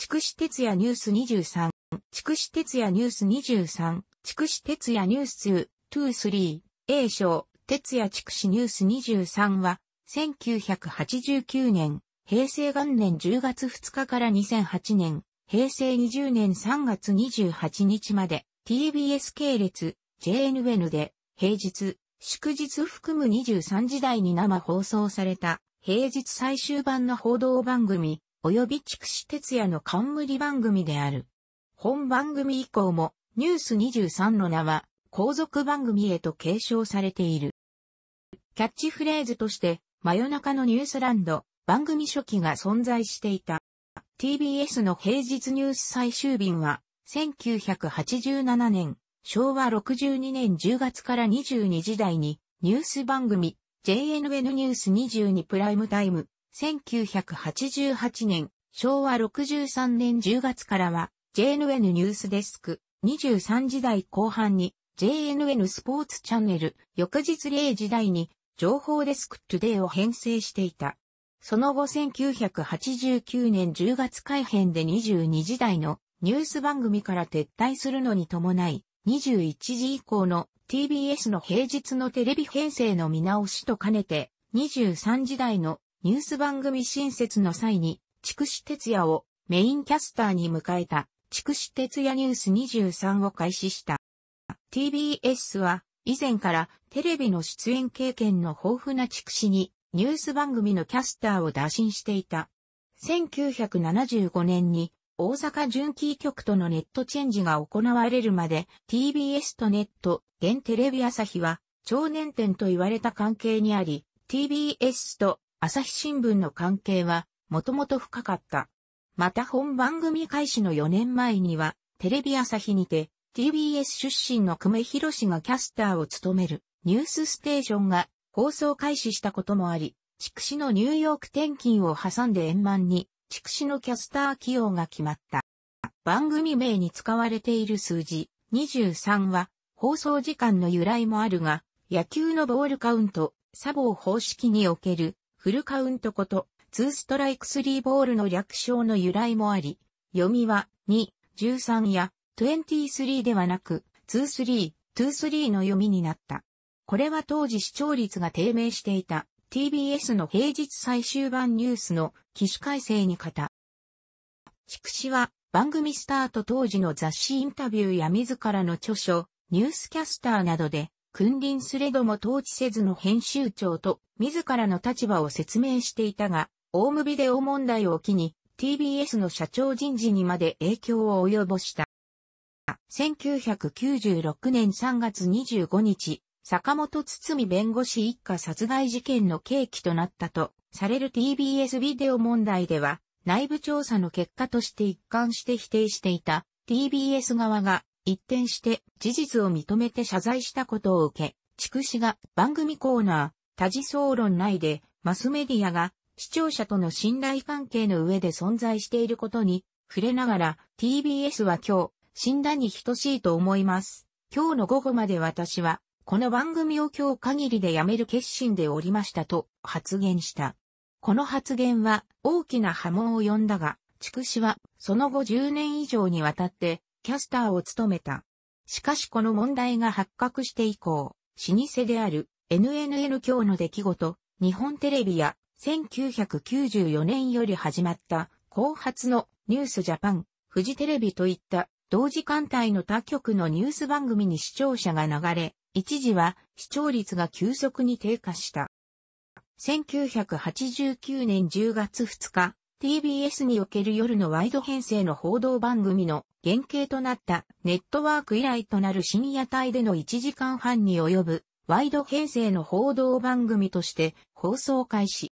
筑紫哲也ニュース23、筑紫哲也ニュース23、筑紫哲也ニュース2、23A 賞、哲也筑紫ニュース23は、1989年、平成元年10月2日から2008年、平成20年3月28日まで、TBS 系列、JNN で、平日、祝日含む23時台に生放送された、平日最終版の報道番組、及び筑紫哲也の冠番組である。本番組以降も、ニュース23の名は、後続番組へと継承されている。キャッチフレーズとして、真夜中のニュースランド、番組初期が存在していた。TBS の平日ニュース最終便は、1987年、昭和62年10月から22時台に、ニュース番組、JNN ニュース22プライムタイム、1988年、昭和63年10月からは、JNN ニュースデスク、23時代後半に、JNN スポーツチャンネル、翌日0時代に、情報デスクトゥデイを編成していた。その後1989年10月改編で22時代のニュース番組から撤退するのに伴い、21時以降の TBS の平日のテレビ編成の見直しと兼ねて、23時代のニュース番組新設の際に、筑紫哲也をメインキャスターに迎えた、筑紫哲也ニュース23を開始した。TBS は、以前からテレビの出演経験の豊富な筑紫に、ニュース番組のキャスターを打診していた。1975年に、大阪純キー局とのネットチェンジが行われるまで TBS とネット、現テレビ朝日は、超年点と言われた関係にあり、TBS と朝日新聞の関係は、もともと深かった。また本番組開始の4年前には、テレビ朝日にて、TBS 出身の久米博士がキャスターを務める、ニュースステーションが、放送開始したこともあり、筑紫のニューヨーク転勤を挟んで円満に、筑紫のキャスター起用が決まった。番組名に使われている数字、23は、放送時間の由来もあるが、野球のボールカウント、サボー方式におけるフルカウントこと、ツーストライクスリーボールの略称の由来もあり、読みは、2、13や、23ではなく、23、23の読みになった。これは当時視聴率が低迷していた TBS の平日最終版ニュースの機種改正に型。畜子は番組スタート当時の雑誌インタビューや自らの著書、ニュースキャスターなどで君臨すれども統治せずの編集長と自らの立場を説明していたが、オウムビデオ問題を機に TBS の社長人事にまで影響を及ぼした。1996年3月25日、坂本堤弁護士一家殺害事件の契機となったとされる TBS ビデオ問題では、内部調査の結果として一貫して否定していた TBS 側が一転して事実を認めて謝罪したことを受け、筑氏が番組コーナー、多事総論内でマスメディアが視聴者との信頼関係の上で存在していることに触れながら TBS は今日死んだに等しいと思います。今日の午後まで私はこの番組を今日限りでやめる決心でおりましたと発言した。この発言は大きな波紋を呼んだが、筑氏はその後10年以上にわたってキャスターを務めた。しかしこの問題が発覚して以降、老舗である NNN 今日の出来事、日本テレビや1994年より始まった後発のニュースジャパン、フジテレビといった同時間帯の他局のニュース番組に視聴者が流れ、一時は視聴率が急速に低下した。1989年10月2日、TBS における夜のワイド編成の報道番組の原型となったネットワーク以来となる深夜帯での1時間半に及ぶワイド編成の報道番組として放送開始。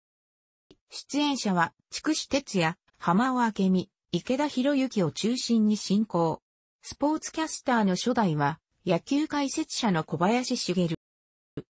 出演者は、筑紫哲也、浜尾明美、池田博之を中心に進行。スポーツキャスターの初代は、野球解説者の小林茂。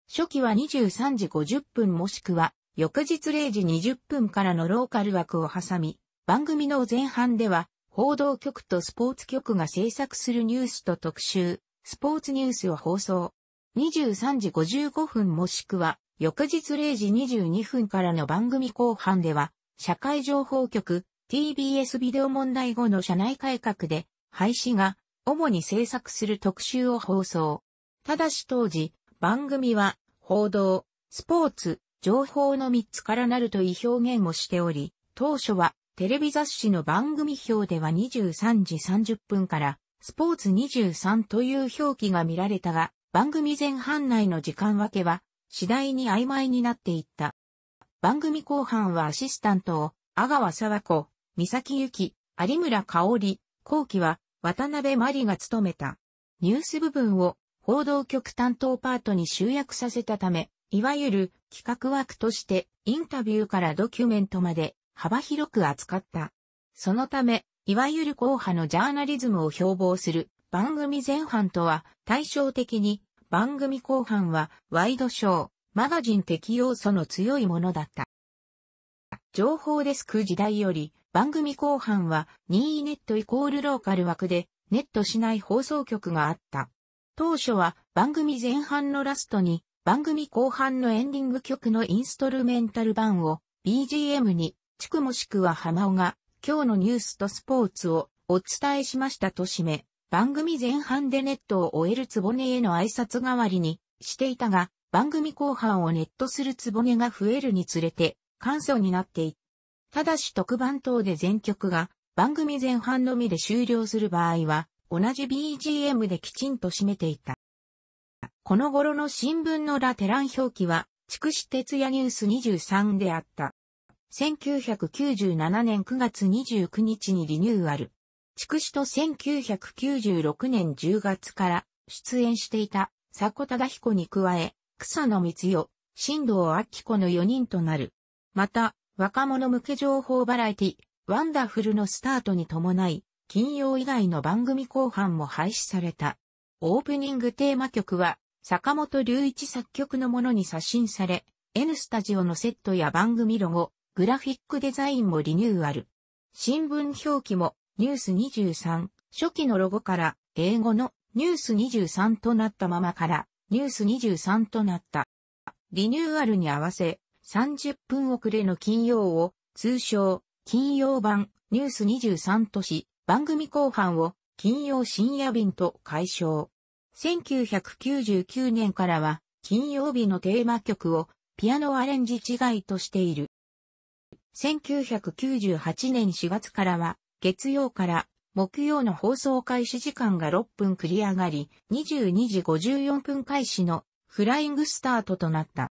初期は23時50分もしくは翌日0時20分からのローカル枠を挟み、番組の前半では、報道局とスポーツ局が制作するニュースと特集、スポーツニュースを放送。23時55分もしくは、翌日0時22分からの番組後半では、社会情報局、TBS ビデオ問題後の社内改革で、廃止が、主に制作する特集を放送。ただし当時、番組は、報道、スポーツ、情報の3つからなるという表現をしており、当初はテレビ雑誌の番組表では23時30分からスポーツ23という表記が見られたが、番組前半内の時間分けは次第に曖昧になっていった。番組後半はアシスタントを阿川沢子、三崎幸、有村香織、後期は渡辺真理が務めた。ニュース部分を報道局担当パートに集約させたため、いわゆる企画枠としてインタビューからドキュメントまで幅広く扱った。そのため、いわゆる硬派のジャーナリズムを標榜する番組前半とは対照的に番組後半はワイドショー、マガジン的要素の強いものだった。情報デスク時代より番組後半は任意ネットイコールローカル枠でネットしない放送局があった。当初は番組前半のラストに番組後半のエンディング曲のインストルメンタル版を BGM に、地区もしくは浜尾が今日のニュースとスポーツをお伝えしましたと締め、番組前半でネットを終えるつぼねへの挨拶代わりにしていたが、番組後半をネットするつぼねが増えるにつれて簡素になっていった。だし特番等で全曲が番組前半のみで終了する場合は、同じ BGM できちんと締めていた。この頃の新聞のラテラン表記は、筑紫哲也ニュース23であった。1997年9月29日にリニューアル。筑紫と1996年10月から出演していた佐古忠彦に加え、草野光代、新藤明子の4人となる。また、若者向け情報バラエティ、ワンダフルのスタートに伴い、金曜以外の番組後半も廃止された。オープニングテーマ曲は、坂本隆一作曲のものに刷新され、N スタジオのセットや番組ロゴ、グラフィックデザインもリニューアル。新聞表記もニュース23、初期のロゴから英語のニュース23となったままからニュース23となった。リニューアルに合わせ30分遅れの金曜を通称金曜版ニュース23とし番組後半を金曜深夜便と解消。1999年からは金曜日のテーマ曲をピアノアレンジ違いとしている。1998年4月からは月曜から木曜の放送開始時間が6分繰り上がり、22時54分開始のフライングスタートとなった。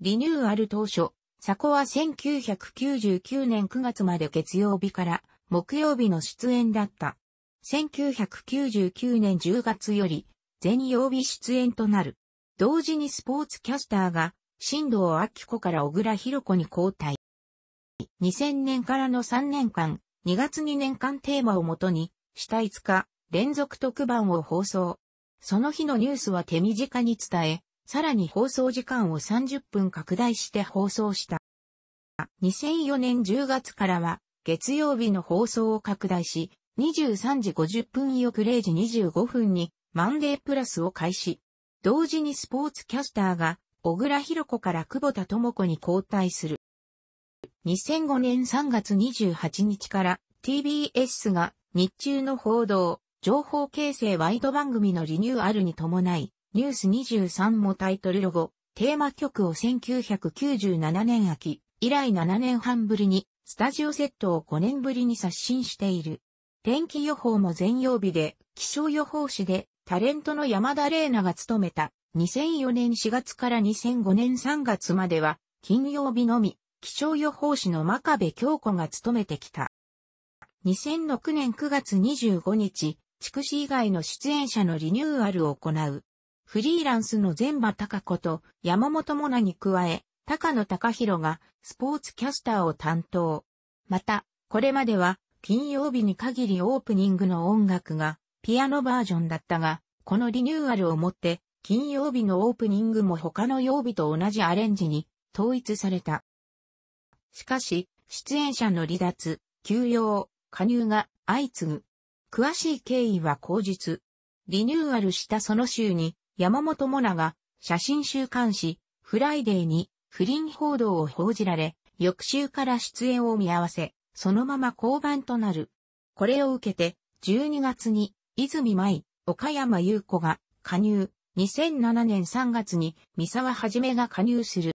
リニューアル当初、サコは1999年9月まで月曜日から木曜日の出演だった。1999年10月より全曜日出演となる。同時にスポーツキャスターが、新藤明子から小倉弘子に交代。2000年からの3年間、2月2年間テーマをもとに、下5日、連続特番を放送。その日のニュースは手短に伝え、さらに放送時間を30分拡大して放送した。2004年10月からは、月曜日の放送を拡大し、23時50分翌0時25分にマンデープラスを開始。同時にスポーツキャスターが小倉弘子から久保田智子に交代する。2005年3月28日から TBS が日中の報道、情報形成ワイド番組のリニューアルに伴い、ニュース23もタイトルロゴ、テーマ曲を1997年秋以来7年半ぶりに、スタジオセットを5年ぶりに刷新している。天気予報も全曜日で、気象予報士で、タレントの山田玲奈が務めた、2004年4月から2005年3月までは、金曜日のみ、気象予報士の真壁京子が務めてきた。2006年9月25日、筑紫以外の出演者のリニューアルを行う。フリーランスの全馬高子と山本モナに加え、高野隆弘がスポーツキャスターを担当。また、これまでは金曜日に限りオープニングの音楽がピアノバージョンだったが、このリニューアルをもって金曜日のオープニングも他の曜日と同じアレンジに統一された。しかし、出演者の離脱、休養、加入が相次ぐ。詳しい経緯は後日。リニューアルしたその週に、山本もなが、写真週刊誌、フライデーに、不倫報道を報じられ、翌週から出演を見合わせ、そのまま降板となる。これを受けて、12月に、泉舞、岡山優子が加入、2007年3月に三沢はじめが加入する。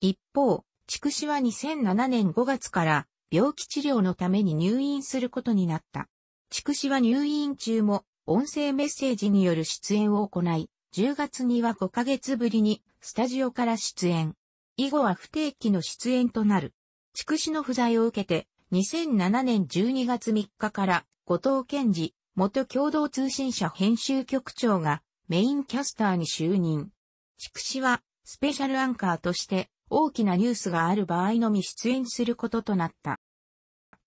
一方、筑紫は2007年5月から病気治療のために入院することになった。筑紫は入院中も音声メッセージによる出演を行い、10月には5ヶ月ぶりにスタジオから出演。以後は不定期の出演となる。筑紫の不在を受けて、2007年12月3日から後藤健二、元共同通信社編集局長がメインキャスターに就任。筑紫はスペシャルアンカーとして大きなニュースがある場合のみ出演することとなった。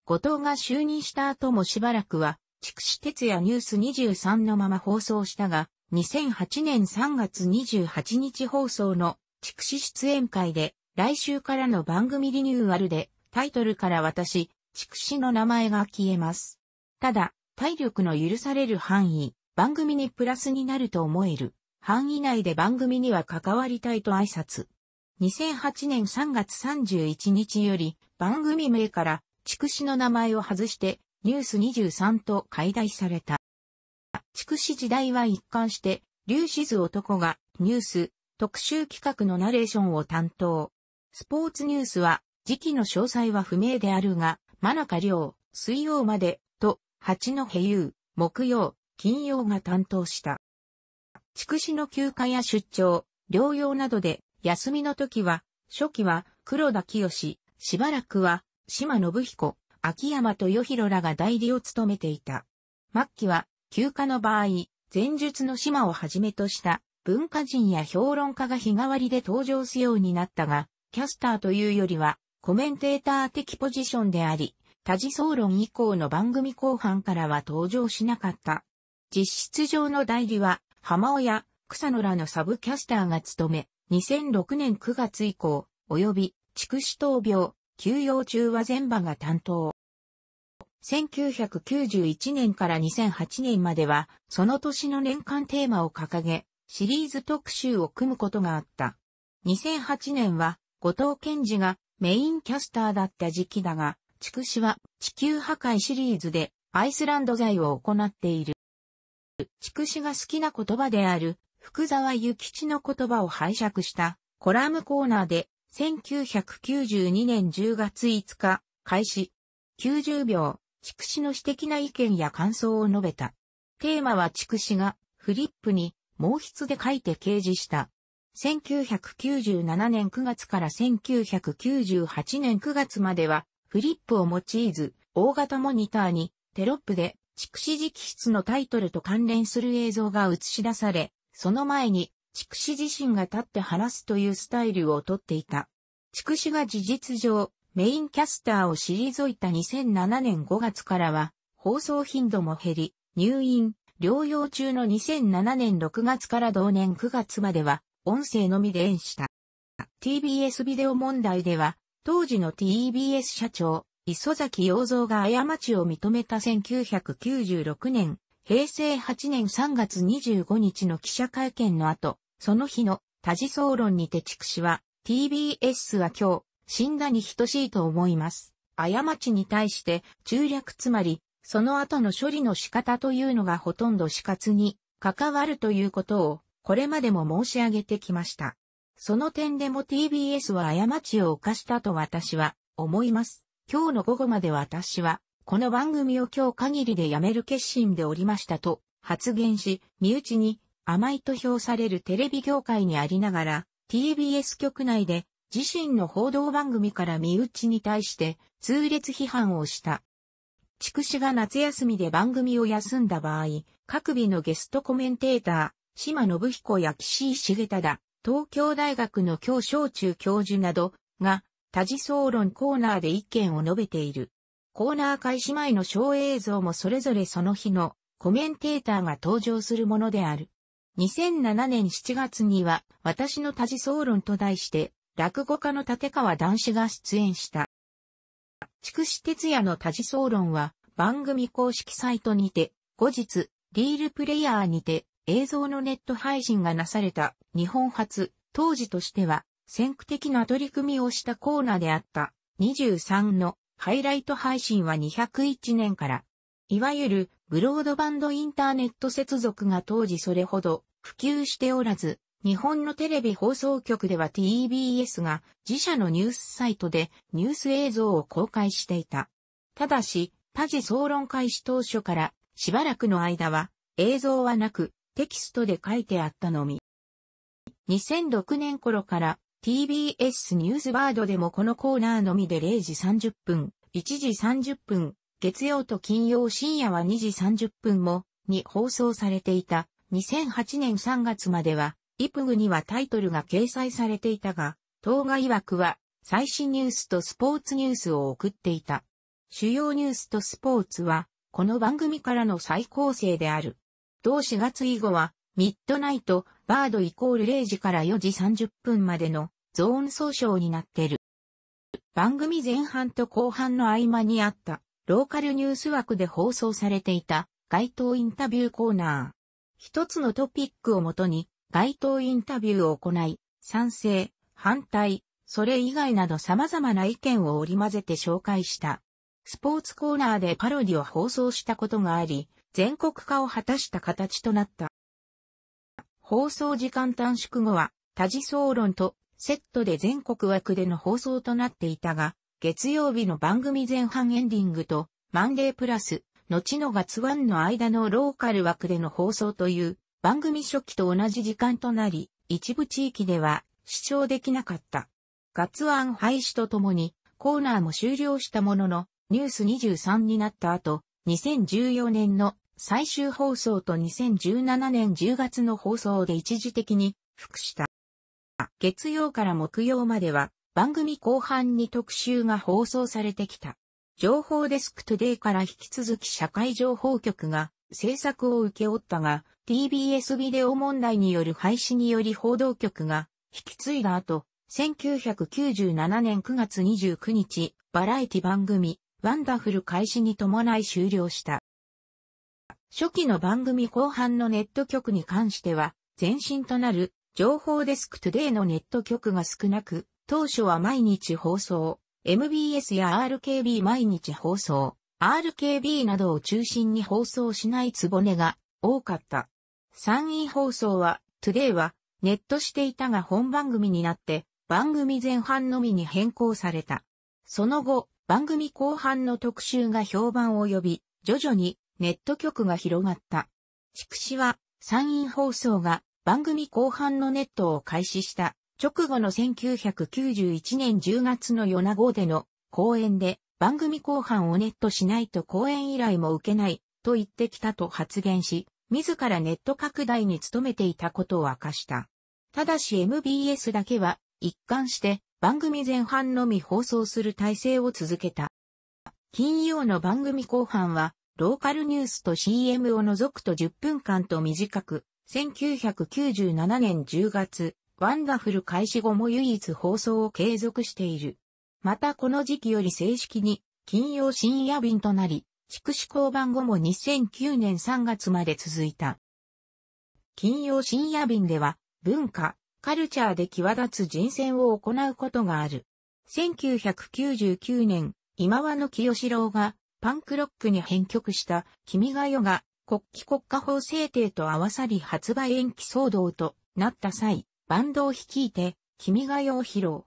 後藤が就任した後もしばらくは、筑紫哲也ニュース23のまま放送したが、2008年3月28日放送の筑紫出演会で来週からの番組リニューアルで、タイトルから私、筑紫の名前が消えます。ただ、体力の許される範囲、番組にプラスになると思える、範囲内で番組には関わりたいと挨拶。2008年3月31日より、番組名から、筑紫の名前を外して、ニュース23と解題された。筑紫時代は一貫して、竜子図男が、ニュース、特集企画のナレーションを担当。スポーツニュースは、時期の詳細は不明であるが、真中亮、水曜まで、と、八戸優、木曜、金曜が担当した。筑紫の休暇や出張、療養などで、休みの時は、初期は黒田清、しばらくは島信彦、秋山豊弘らが代理を務めていた。末期は、休暇の場合、前述の島をはじめとした文化人や評論家が日替わりで登場すようになったが、キャスターというよりは、コメンテーター的ポジションであり、多次総論以降の番組後半からは登場しなかった。実質上の代理は、浜尾や草野らのサブキャスターが務め、2006年9月以降、及び、畜死闘病、休養中は全場が担当。1991年から2008年までは、その年の年間テーマを掲げ、シリーズ特集を組むことがあった。2008年は、後藤健二がメインキャスターだった時期だが、筑紫は地球破壊シリーズでアイスランド材を行っている。筑紫が好きな言葉である福沢諭吉の言葉を拝借したコラムコーナーで1992年10月5日開始90秒筑紫の私的な意見や感想を述べた。テーマは筑紫がフリップに毛筆で書いて掲示した1997年9月から1998年9月までは、フリップを用いず、大型モニターに、テロップで、蓄子直筆のタイトルと関連する映像が映し出され、その前に、蓄子自身が立って話すというスタイルをとっていた。蓄子が事実上、メインキャスターを退いた2007年5月からは、放送頻度も減り、入院、療養中の2007年6月から同年9月までは、音声のみで演した。TBS ビデオ問題では、当時の TBS 社長、磯崎洋三が過ちを認めた1996年、平成8年3月25日の記者会見の後、その日の多事総論にて畜氏は、TBS は今日、死んだに等しいと思います。過ちに対して中略つまり、その後の処理の仕方というのがほとんど死活に関わるということをこれまでも申し上げてきました。その点でも TBS は過ちを犯したと私は思います。今日の午後まで私は、この番組を今日限りでやめる決心でおりましたと発言し、身内に甘いと評されるテレビ業界にありながら、TBS 局内で自身の報道番組から身内に対して痛烈批判をした。筑紫が夏休みで番組を休んだ場合、各日のゲストコメンテーター、島信彦や岸井重忠、東京大学の教小中教授などが多次総論コーナーで意見を述べている。コーナー開始前の小映像もそれぞれその日のコメンテーターが登場するものである。2007年7月には私の多次総論と題して落語家の立川男子が出演した。筑紫哲也の多次総論は番組公式サイトにて後日リールプレイヤーにて映像のネット配信がなされた日本初、当時としては先駆的な取り組みをしたコーナーであった23のハイライト配信は201年から、いわゆるブロードバンドインターネット接続が当時それほど普及しておらず、日本のテレビ放送局では TBS が自社のニュースサイトでニュース映像を公開していた。ただし、多ジ総論開始当初からしばらくの間は映像はなくテキストで書いてあったのみ。2006年頃から TBS ニュースバードでもこのコーナーのみで0時30分、1時30分、月曜と金曜深夜は2時30分もに放送されていた2008年3月まではイプグにはタイトルが掲載されていたが、当該曰くは最新ニュースとスポーツニュースを送っていた。主要ニュースとスポーツはこの番組からの再構成である。同4月以後は、ミッドナイト、バードイコール0時から4時30分までのゾーン総称になってる。番組前半と後半の合間にあった、ローカルニュース枠で放送されていた、街頭インタビューコーナー。一つのトピックをもとに、街頭インタビューを行い、賛成、反対、それ以外など様々な意見を織り交ぜて紹介した。スポーツコーナーでパロディを放送したことがあり、全国化を果たした形となった。放送時間短縮後は、多次総論とセットで全国枠での放送となっていたが、月曜日の番組前半エンディングと、マンデープラス、後の月ンの間のローカル枠での放送という、番組初期と同じ時間となり、一部地域では視聴できなかった。月ン廃止とともに、コーナーも終了したものの、ニュース23になった後、2014年の最終放送と2017年10月の放送で一時的に復した。月曜から木曜までは番組後半に特集が放送されてきた。情報デスクトゥデイから引き続き社会情報局が制作を受け負ったが、TBS ビデオ問題による廃止により報道局が引き継いだ後、1997年9月29日、バラエティ番組、ワンダフル開始に伴い終了した。初期の番組後半のネット局に関しては、前身となる情報デスクトゥデイのネット局が少なく、当初は毎日放送、MBS や RKB 毎日放送、RKB などを中心に放送しないつぼねが多かった。参院放送は、トゥデイはネットしていたが本番組になって番組前半のみに変更された。その後、番組後半の特集が評判を呼び、徐々にネット局が広がった。筑紫は参院放送が番組後半のネットを開始した直後の1991年10月の米号での公演で番組後半をネットしないと公演依頼も受けないと言ってきたと発言し、自らネット拡大に努めていたことを明かした。ただし MBS だけは一貫して番組前半のみ放送する体制を続けた。金曜の番組後半はローカルニュースと CM を除くと10分間と短く、1997年10月、ワンダフル開始後も唯一放送を継続している。またこの時期より正式に金曜深夜便となり、筑紫交番後も2009年3月まで続いた。金曜深夜便では文化、カルチャーで際立つ人選を行うことがある。1999年、今和の清志郎がパンクロックに編曲した君が代が国旗国家法制定と合わさり発売延期騒動となった際、バンドを率いて君が代を披露。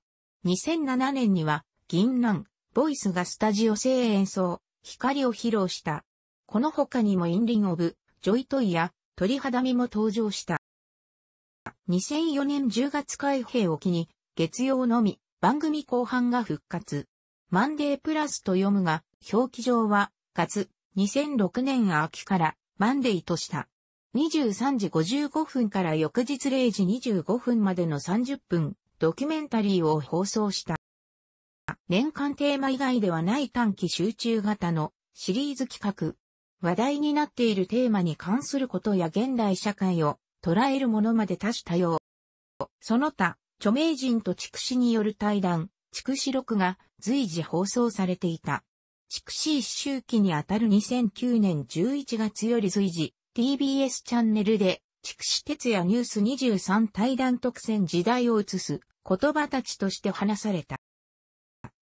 2007年には銀杏、ボイスがスタジオ制演奏、光を披露した。この他にもインリンオブ、ジョイトイや鳥肌身も登場した。2004年10月開閉を機に、月曜のみ、番組後半が復活。マンデープラスと読むが、表記上は、かつ、2006年秋からマンデーとした。23時55分から翌日0時25分までの30分、ドキュメンタリーを放送した。年間テーマ以外ではない短期集中型のシリーズ企画。話題になっているテーマに関することや現代社会を捉えるものまで多種多様。その他、著名人と畜死による対談、畜死録が随時放送されていた。筑紫一周期にあたる2009年11月より随時、TBS チャンネルで、筑紫哲也ニュース23対談特選時代を映す言葉たちとして話された。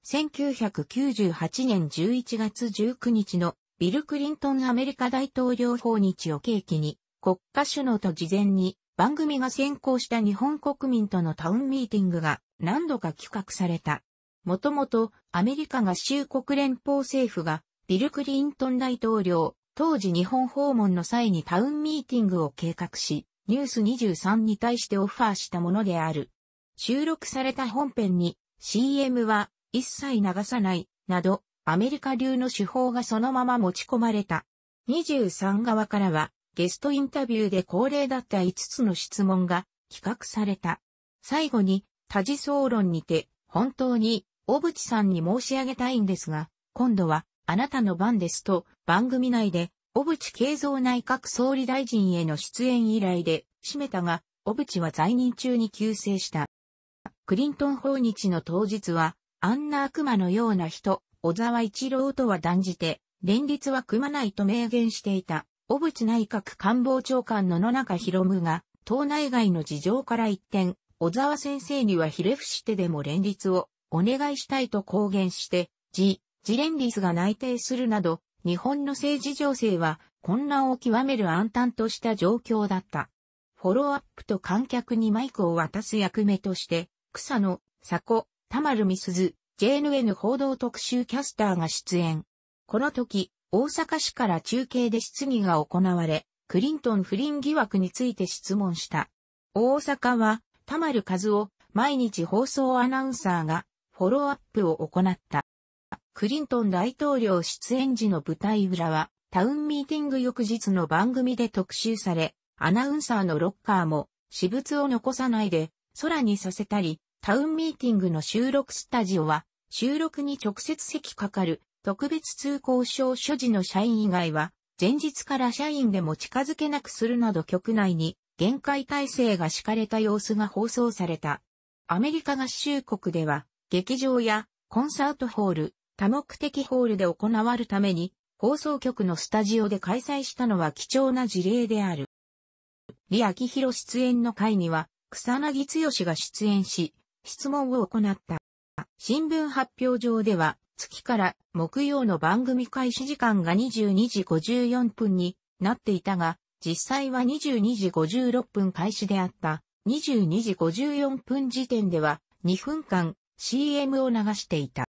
1998年11月19日のビル・クリントンアメリカ大統領訪日を契機に国家首脳と事前に番組が先行した日本国民とのタウンミーティングが何度か企画された。もともとアメリカ合衆国連邦政府がビル・クリントン大統領、当時日本訪問の際にタウンミーティングを計画し、ニュース23に対してオファーしたものである。収録された本編に CM は一切流さないなどアメリカ流の手法がそのまま持ち込まれた。23側からはゲストインタビューで恒例だった5つの質問が企画された。最後に多事総論にて本当に小渕さんに申し上げたいんですが、今度は、あなたの番ですと、番組内で、小渕慶三内閣総理大臣への出演依頼で、締めたが、小渕は在任中に急逝した。クリントン訪日の当日は、あんな悪魔のような人、小沢一郎とは断じて、連立は組まないと明言していた、小渕内閣官房長官の野中博夢が、党内外の事情から一転、小沢先生にはひれ伏してでも連立をお願いしたいと公言して、ジ・ジレンリスが内定するなど、日本の政治情勢は混乱を極める暗淡とした状況だった。フォローアップと観客にマイクを渡す役目として、草野、佐古、田丸美鈴、JNN 報道特集キャスターが出演。この時、大阪市から中継で質疑が行われ、クリントン不倫疑惑について質問した。大阪は、田丸和夫、毎日放送アナウンサーが、フォローアップを行った。クリントン大統領出演時の舞台裏は、タウンミーティング翌日の番組で特集され、アナウンサーのロッカーも、私物を残さないで、空にさせたり、タウンミーティングの収録スタジオは、収録に直接席かかる、特別通行証所持の社員以外は、前日から社員でも近づけなくするなど局内に限界体制が敷かれた様子が放送された。アメリカ合衆国では劇場やコンサートホール、多目的ホールで行わるために、放送局のスタジオで開催したのは貴重な事例である。李明弘出演の会には、草薙剛が出演し、質問を行った。新聞発表上では、月から木曜の番組開始時間が22時54分になっていたが、実際は22時56分開始であった。22時54分時点では2分間 CM を流していた。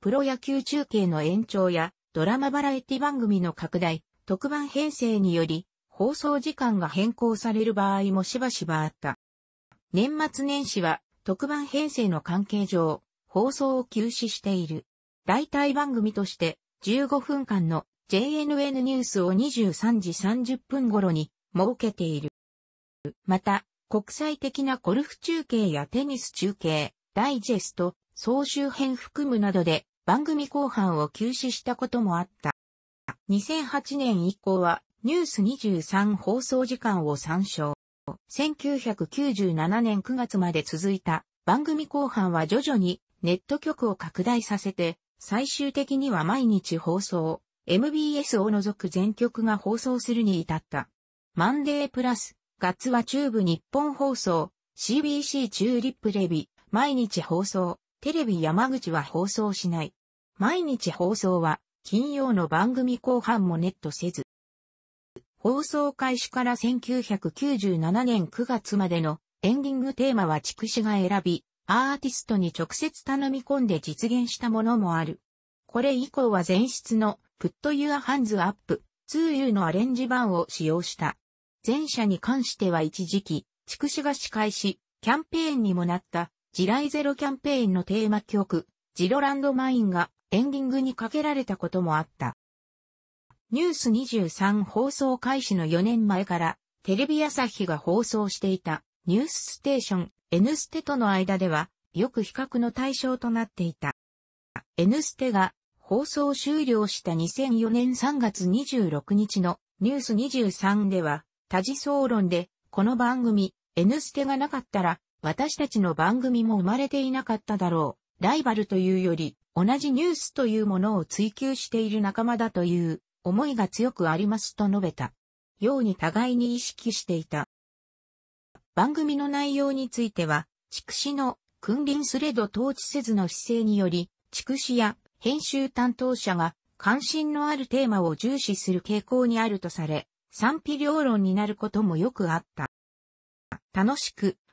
プロ野球中継の延長やドラマバラエティ番組の拡大、特番編成により放送時間が変更される場合もしばしばあった。年末年始は特番編成の関係上放送を休止している。代替番組として15分間の JNN ニュースを23時30分頃に設けている。また、国際的なゴルフ中継やテニス中継、ダイジェスト、総集編含むなどで番組後半を休止したこともあった。2008年以降はニュース23放送時間を参照。1997年9月まで続いた番組後半は徐々にネット局を拡大させて最終的には毎日放送、MBS を除く全局が放送するに至った。マンデープラス、ガッツは中部日本放送、CBC チューリップレビ、毎日放送、テレビ山口は放送しない。毎日放送は、金曜の番組後半もネットせず。放送開始から1997年9月までのエンディングテーマは畜紫が選び、アーティストに直接頼み込んで実現したものもある。これ以降は前室の Put Your Hands Up 2U のアレンジ版を使用した。前者に関しては一時期、畜紫が司会し、キャンペーンにもなった地雷ゼロキャンペーンのテーマ曲、ジロランドマインがエンディングにかけられたこともあった。ニュース23放送開始の4年前からテレビ朝日が放送していたニュースステーション N ステとの間ではよく比較の対象となっていた。N ステが放送終了した2004年3月26日のニュース23では多次総論でこの番組 N ステがなかったら私たちの番組も生まれていなかっただろう。ライバルというより、同じニュースというものを追求している仲間だという思いが強くありますと述べた。ように互いに意識していた。番組の内容については、畜死の君臨すれど統治せずの姿勢により、畜死や編集担当者が関心のあるテーマを重視する傾向にあるとされ、賛否両論になることもよくあった。楽しく、